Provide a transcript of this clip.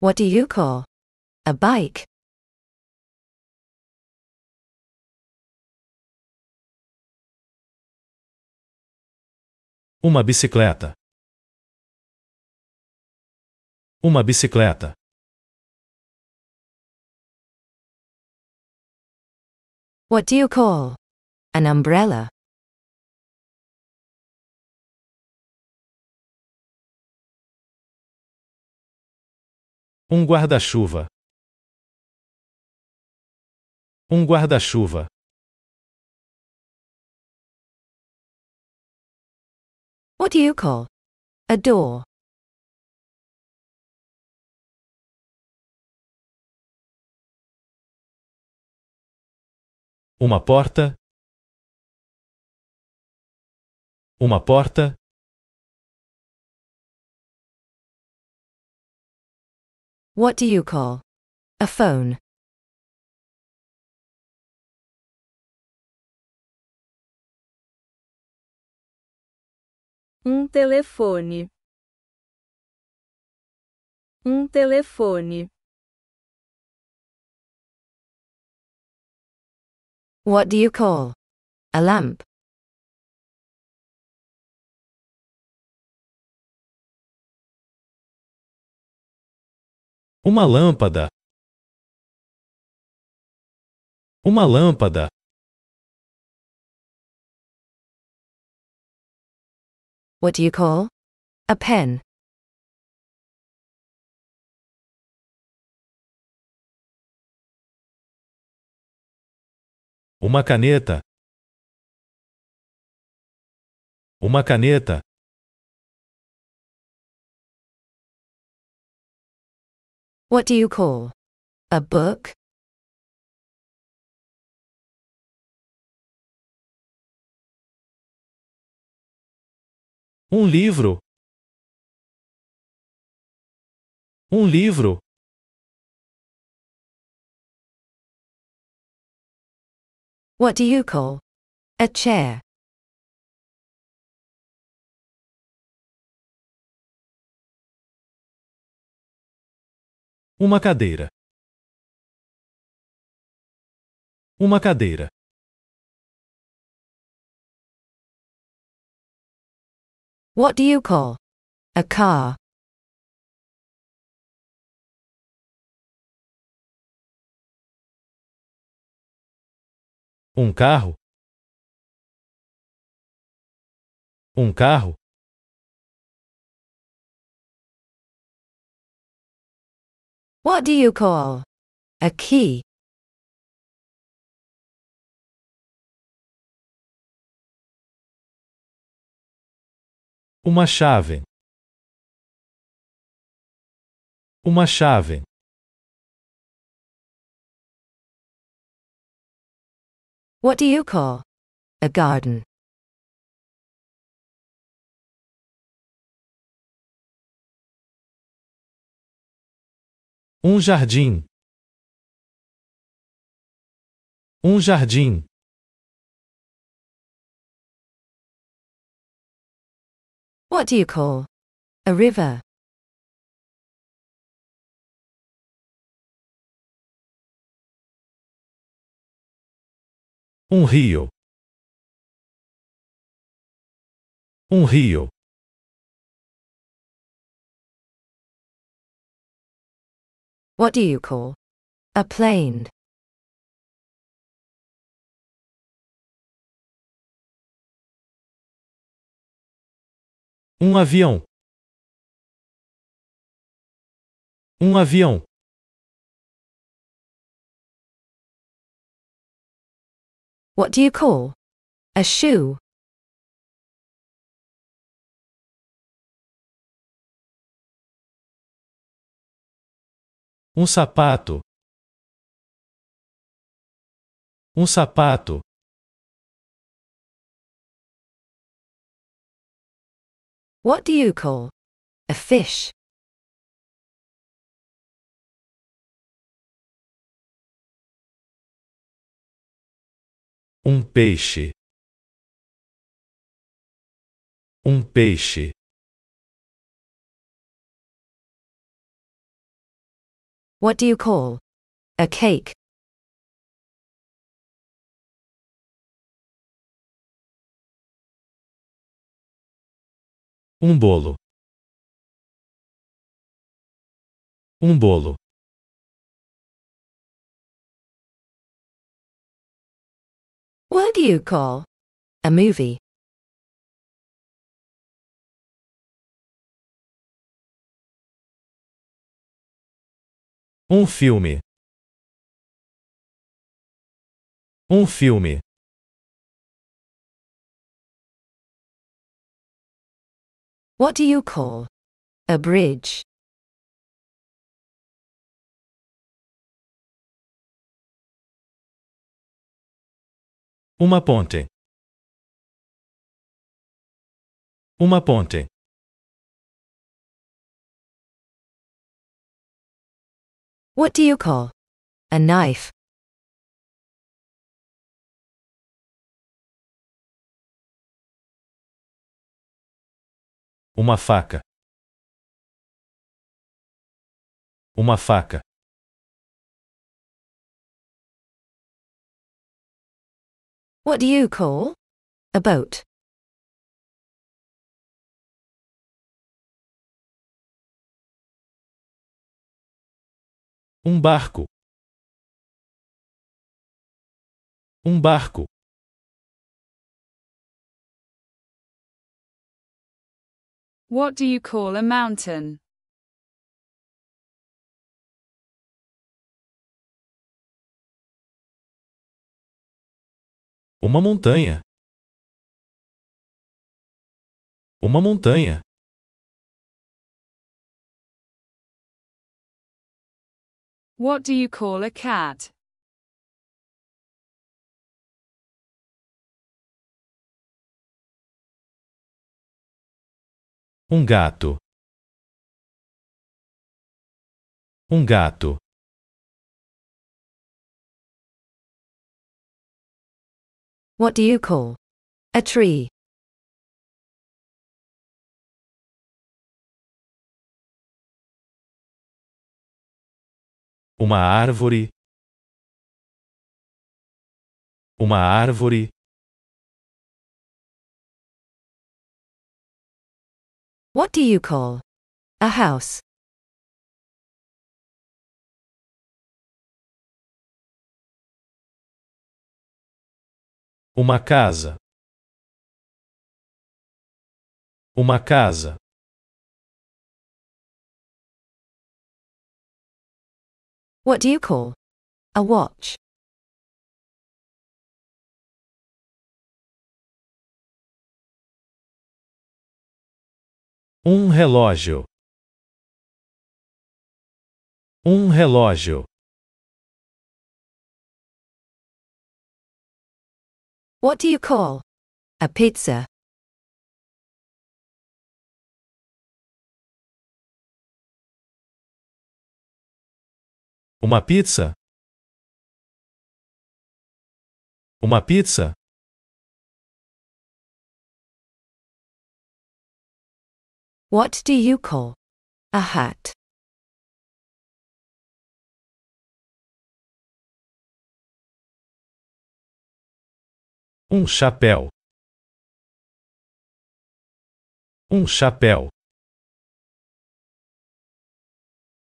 What do you call a bike? Uma bicicleta. Uma bicicleta. What do you call an umbrella? Um guarda-chuva. Um guarda-chuva. What do you call a door? Uma porta. Uma porta. What do you call a phone? Um telefone. Um telefone. What do you call a lamp? Uma lâmpada. Uma lâmpada. What do you call? A pen. Uma caneta. Uma caneta. What do you call a book? Um livro. Um livro. What do you call a chair? Uma cadeira. Uma cadeira. What do you call a car? Um carro. Um carro. What do you call a key? Uma chave. Uma chave. What do you call a garden? Um jardim. Um jardim. What do you call a river? Um rio. Um rio. What do you call a plane? Um avião. Um avião. What do you call a shoe? Um sapato. Um sapato. What do you call a fish? Um peixe. Um peixe. What do you call a cake? Um bolo. Um bolo. What do you call a movie? Um filme. Um filme. What do you call a bridge? Uma ponte. Uma ponte. What do you call a knife? Uma faca. Uma faca. What do you call a boat? Um barco. Um barco. What do you call a mountain? Uma montanha. Uma montanha. What do you call a cat? Um gato. Um gato. What do you call a tree? uma árvore, uma árvore. What do you call a house? Uma casa. Uma casa. What do you call a watch? Um relógio. Um relógio. What do you call a pizza? Uma pizza? Uma pizza? What do you call a hat? Um chapéu. Um chapéu.